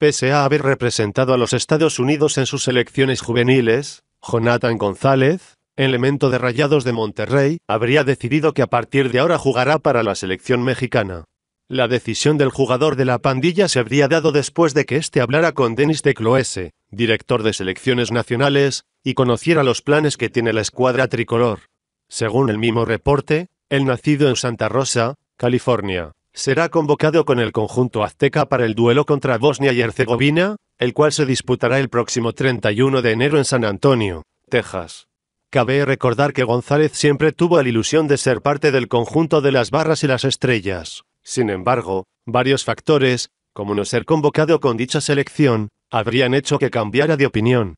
Pese a haber representado a los Estados Unidos en sus selecciones juveniles, Jonathan González, elemento de Rayados de Monterrey, habría decidido que a partir de ahora jugará para la selección mexicana. La decisión del jugador de la pandilla se habría dado después de que éste hablara con Denis de Cloese, director de selecciones nacionales, y conociera los planes que tiene la escuadra tricolor. Según el mismo reporte, el nacido en Santa Rosa, California, será convocado con el conjunto azteca para el duelo contra Bosnia y Herzegovina, el cual se disputará el próximo 31 de enero en San Antonio, Texas. Cabe recordar que González siempre tuvo la ilusión de ser parte del conjunto de las barras y las estrellas. Sin embargo, varios factores, como no ser convocado con dicha selección, habrían hecho que cambiara de opinión.